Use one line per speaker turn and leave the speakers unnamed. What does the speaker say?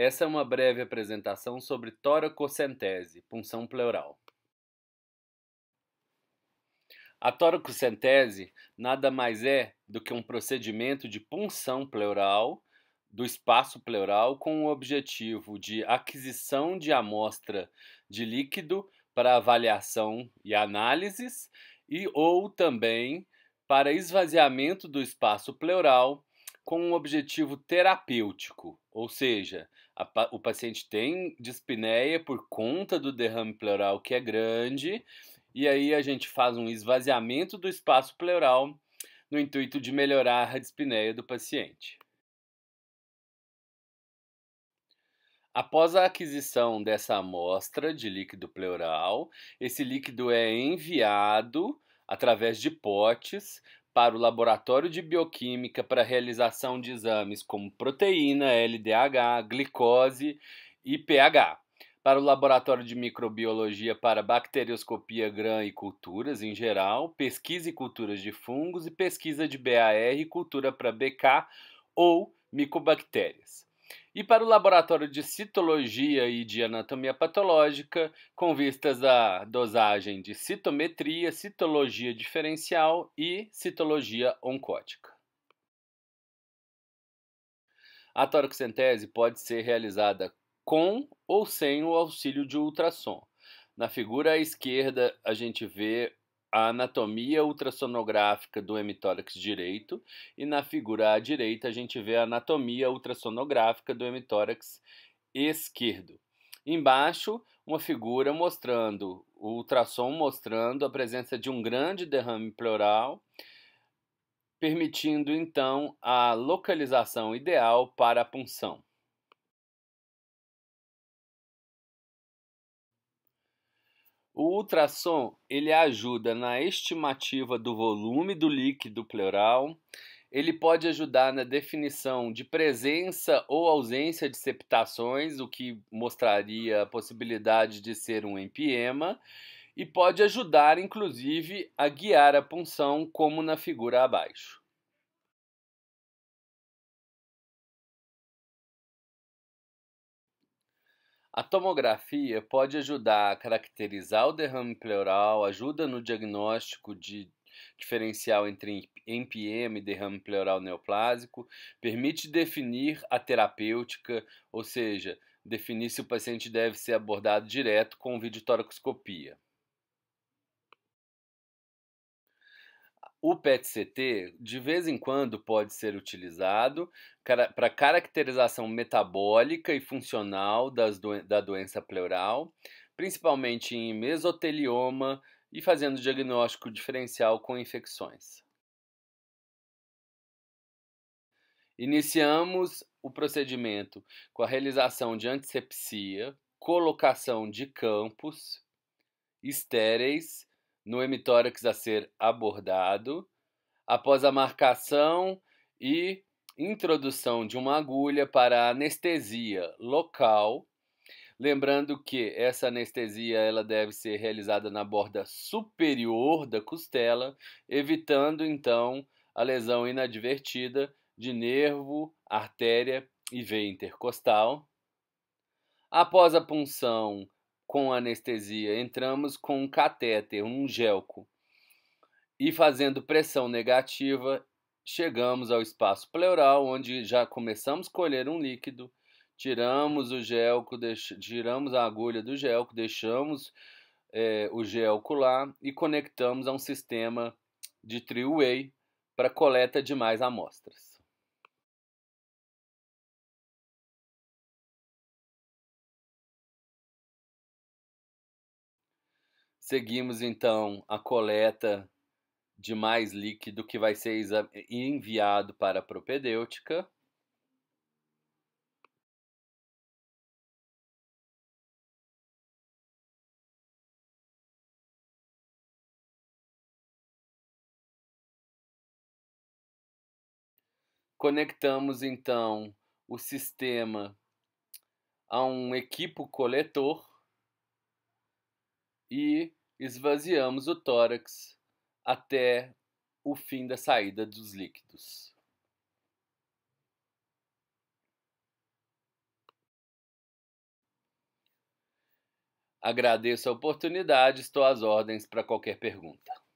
Essa é uma breve apresentação sobre toracocentese, punção pleural. A toracocentese nada mais é do que um procedimento de punção pleural do espaço pleural com o objetivo de aquisição de amostra de líquido para avaliação e análises e ou também para esvaziamento do espaço pleural com um objetivo terapêutico, ou seja, a, o paciente tem dispneia por conta do derrame pleural que é grande, e aí a gente faz um esvaziamento do espaço pleural no intuito de melhorar a dispneia do paciente. Após a aquisição dessa amostra de líquido pleural, esse líquido é enviado através de potes para o laboratório de bioquímica para realização de exames como proteína, LDH, glicose e pH. Para o laboratório de microbiologia para bacterioscopia grã e culturas em geral, pesquisa e culturas de fungos e pesquisa de BAR e cultura para BK ou micobactérias e para o laboratório de citologia e de anatomia patológica, com vistas à dosagem de citometria, citologia diferencial e citologia oncótica. A toracocentese pode ser realizada com ou sem o auxílio de ultrassom. Na figura à esquerda, a gente vê a anatomia ultrassonográfica do hemitórax direito e na figura à direita a gente vê a anatomia ultrassonográfica do hemitórax esquerdo. Embaixo, uma figura mostrando, o ultrassom mostrando a presença de um grande derrame pleural, permitindo então a localização ideal para a punção. O ultrassom ele ajuda na estimativa do volume do líquido pleural, ele pode ajudar na definição de presença ou ausência de septações, o que mostraria a possibilidade de ser um empiema, e pode ajudar, inclusive, a guiar a punção, como na figura abaixo. A tomografia pode ajudar a caracterizar o derrame pleural, ajuda no diagnóstico de diferencial entre NPM e derrame pleural neoplásico, permite definir a terapêutica, ou seja, definir se o paciente deve ser abordado direto com videotoracoscopia. O PET-CT, de vez em quando, pode ser utilizado para caracterização metabólica e funcional do, da doença pleural, principalmente em mesotelioma e fazendo diagnóstico diferencial com infecções. Iniciamos o procedimento com a realização de antisepsia, colocação de campos estéreis no hemitórax a ser abordado após a marcação e introdução de uma agulha para anestesia local. Lembrando que essa anestesia ela deve ser realizada na borda superior da costela, evitando então a lesão inadvertida de nervo, artéria e veia intercostal. Após a punção com anestesia, entramos com um catéter, um gelco. E fazendo pressão negativa, chegamos ao espaço pleural, onde já começamos a colher um líquido, tiramos o gelco, tiramos a agulha do gelco, deixamos é, o gelco lá e conectamos a um sistema de three-way para coleta de mais amostras. Seguimos então a coleta de mais líquido que vai ser enviado para a propedêutica. Conectamos então o sistema a um equipo coletor e esvaziamos o tórax até o fim da saída dos líquidos. Agradeço a oportunidade, estou às ordens para qualquer pergunta.